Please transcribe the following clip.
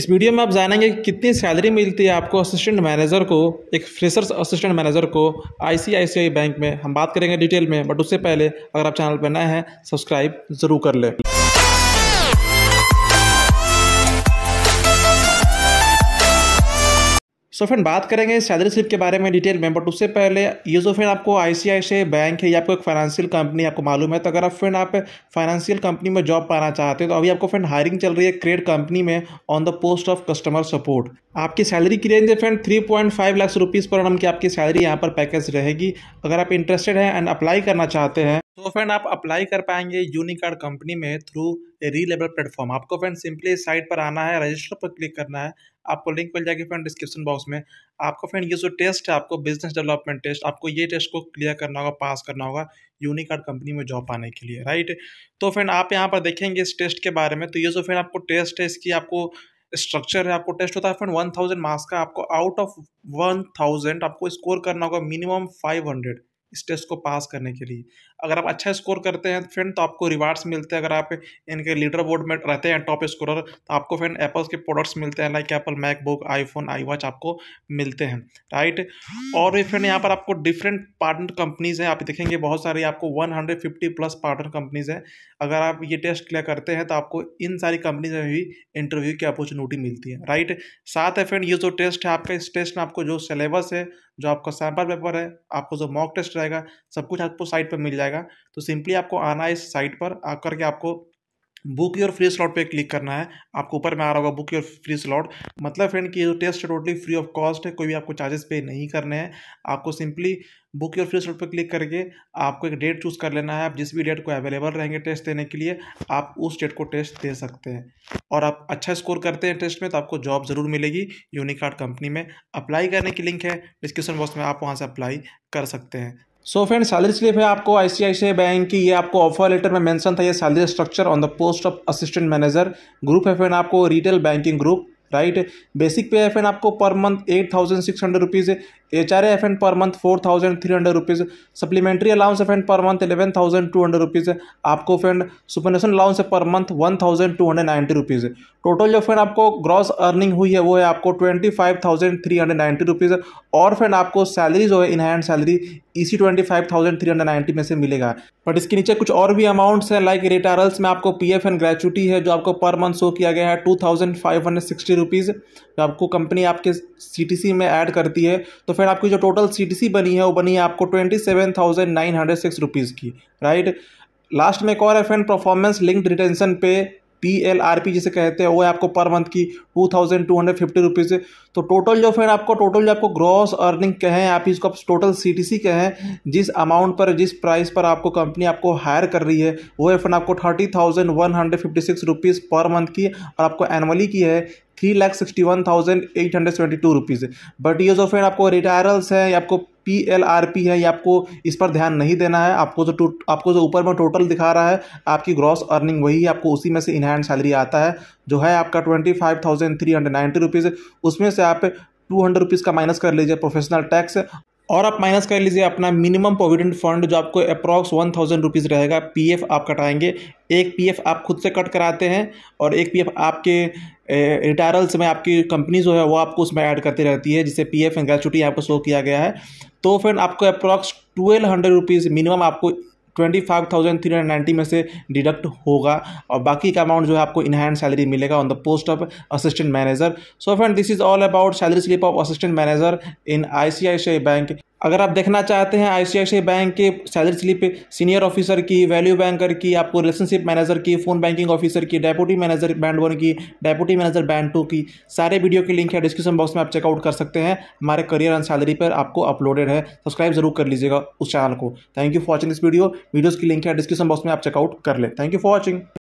इस वीडियो में आप जानेंगे कि कितनी सैलरी मिलती है आपको असिस्टेंट मैनेजर को एक फ्रेशर्स असिस्टेंट मैनेजर को आईसीआईसीआई बैंक में हम बात करेंगे डिटेल में बट उससे पहले अगर आप चैनल पर नए हैं सब्सक्राइब ज़रूर कर लें सो फ्रेंड बात करेंगे सैलरी स्लिप के बारे में डिटेल में बट उससे पहले ये जो फ्रेंड आपको आई बैंक है या आपको एक फाइनेंशियल कंपनी आपको मालूम है तो अगर आप फ्रेंड आप फाइनेंशियल कंपनी में जॉब पाना चाहते हैं तो अभी आपको फ्रेंड हायरिंग चल रही है क्रेड कंपनी में on the post of customer support आपकी सैलरी की रेंज है friend three point five lakh rupees per annum की आपकी सैलरी यहाँ पर पैकेज रहेगी अगर आप इंटरेस्टेड हैं एंड अप्लाई करना चाहते हैं तो फ्रेंड आप अप्लाई कर पाएंगे यूनिकार्ड कंपनी में थ्रू रीलेबल प्लेटफॉर्म आपको फ्रेंड सिंपली साइट पर आना है रजिस्टर पर क्लिक करना है आपको लिंक मिल जाएगी फ्रेंड डिस्क्रिप्शन बॉक्स में आपको फ्रेंड ये जो टेस्ट है आपको बिजनेस डेवलपमेंट टेस्ट आपको ये टेस्ट को क्लियर करना होगा पास करना होगा यूनिकार्ड कंपनी में जॉब पाने के लिए राइट तो फ्रेंड आप यहाँ पर देखेंगे इस टेस्ट के बारे में तो ये जो फ्रेंड आपको टेस्ट है इसकी आपको स्ट्रक्चर है आपको टेस्ट होता है फ्रेंड वन थाउजेंड मार्क्स का आपको आउट ऑफ वन थाउजेंड आपको स्कोर करना होगा मिनिमम फाइव हंड्रेड इस टेस्ट को पास करने के लिए अगर आप अच्छा स्कोर करते हैं फ्रेंड तो आपको रिवार्ड्स मिलते हैं अगर आप इनके लीडर बोर्ड में रहते हैं टॉप स्कोरर तो आपको फ्रेंड एप्पल के प्रोडक्ट्स मिलते हैं like Apple MacBook iPhone iWatch आपको मिलते हैं राइट और भी फ्रेंड यहाँ पर आपको डिफरेंट पार्टनर कंपनीज़ हैं आप देखेंगे बहुत सारी आपको वन प्लस पार्टनर कंपनीज़ हैं अगर आप ये टेस्ट क्लियर करते हैं तो आपको इन सारी कंपनीज में भी इंटरव्यू की अपॉर्चुनिटी मिलती है राइट साथ है फ्रेंड ये जो टेस्ट है आपका इस टेस्ट में आपको जो सिलेबस है जो आपका सैम्पल पेपर है आपको जो मॉक टेस्ट रहेगा सब कुछ आपको साइट पर मिल जाएगा तो सिंपली आपको आना है इस साइट पर आकर के आपको बुक योर फ्री स्लॉट पे क्लिक करना है आपको ऊपर में आ रहा होगा बुक योर फ्री स्लॉट मतलब फ्रेंड कि ये test totally free of cost है कोई भी आपको चार्जेस पे नहीं करने हैं आपको simply book your free slot पर क्लिक करके आपको एक डेट चूज़ कर लेना है आप जिस भी डेट को अवेलेबल रहेंगे टेस्ट देने के लिए आप उस डेट को टेस्ट दे सकते हैं और आप अच्छा स्कोर करते हैं टेस्ट में तो आपको जॉब ज़रूर मिलेगी यूनिकार्ड कंपनी में अप्लाई करने की लिंक है डिस्क्रिप्शन बॉक्स में आप वहाँ से अप्लाई कर सकते हैं सो फ्रेंड सैलरी स्लिप है आपको आईसीआईसीआई बैंक की ये आपको ऑफर लेटर में मेंशन था ये salary structure on the post of assistant manager group है फ्रेंड आपको retail banking group right basic pay है फ्रेंड आपको per month eight thousand six hundred rupees H R F and per month four thousand three hundred rupees supplementary allowance F and per month eleven thousand two hundred rupees आपको friend superannuation allowance per month one thousand two hundred ninety rupees total जो friend आपको gross earning हुई है वो है आपको twenty five thousand three hundred ninety rupees और friend आपको सैलरी जो है इन हैंड सैलरी इसी twenty five thousand three hundred ninety में से मिलेगा बट इसके नीचे कुछ और भी अमाउंट्स हैं लाइक रिटायरल्स में आपको पी एफ एंड ग्रेचुटी है जो आपको पर मंथ शो किया गया है two thousand five hundred sixty rupees जो आपको कंपनी आपके सी टी सी में ऐड करती है तो फ्रेंड आपकी जो टोटल सी बनी है वो बनी है आपको twenty seven thousand nine hundred six rupees की राइट लास्ट में एक और है friend performance linked retention pay P L R P जिसे कहते हैं वो है आपको पर मंथ की two thousand two hundred fifty rupees तो टोटल जो फ्रेंड आपको टोटल जो आपको ग्रॉस अर्निंग कहें आप इसको आप टोटल सी टी सी कहें जिस अमाउंट पर जिस प्राइस पर आपको कंपनी आपको हायर कर रही है वो है फ्रेंड आपको thirty thousand one hundred fifty six rupees per month की और आपको एनुअली की है three lakh sixty one thousand eight hundred seventy two rupees but ये जो फ्रेंड आपको रिटायरल्स हैं आपको पी एल आर पी है ये आपको इस पर ध्यान नहीं देना है आपको जो आपको जो ऊपर में टोटल दिखा रहा है आपकी ग्रॉस अर्निंग वही है आपको उसी में से इनहैंड सैलरी आता है जो है आपका twenty five thousand three hundred ninety rupees उसमें से आप टू हंड्रेड रुपीज़ का माइनस कर लीजिए प्रोफेशनल टैक्स और आप माइनस कर लीजिए अपना मिनिमम प्रोविडेंट फंड जो आपको अप्रॉक्स वन थाउजेंड रुपीज़ रहेगा पीएफ आप कटाएंगे एक पीएफ आप खुद से कट कराते हैं और एक पीएफ आपके रिटायरल्स में आपकी कंपनी जो है वो आपको उसमें ऐड करती रहती है जिसे पी एफ एंड ग्रेचुटी आपको शो किया गया है तो फिर आपको approx twelve hundred rupees minimum आपको twenty five thousand three hundred ninety में से डिडक्ट होगा और बाकी का अमाउंट जो है आपको इनहैंड सैलरी मिलेगा on the post of assistant manager so friend this is all about salary slip of assistant manager in I C I C I bank अगर आप देखना चाहते हैं आई बैंक के सैलरी स्लिप सीनियर ऑफिसर की value banker की आपको relationship manager की फ़ोन बैंकिंग ऑफिसर की डेपुटी मैनेजर बैंड वन की डेपुटी मैनेजर बैंड टू की सारे वीडियो के लिंक है डिस्क्रिप्शन बॉक्स में आप चेकआउट कर सकते हैं हमारे करियर एंड सैलरी पर आपको अपलोडेड है सब्सक्राइब जरूर कर लीजिएगा उस चैनल को thank you for watching this video videos की लिंक है डिस्क्रिप्शन बॉक्स में आप चेकआउट कर ले थैंक यू फॉर वॉचिंग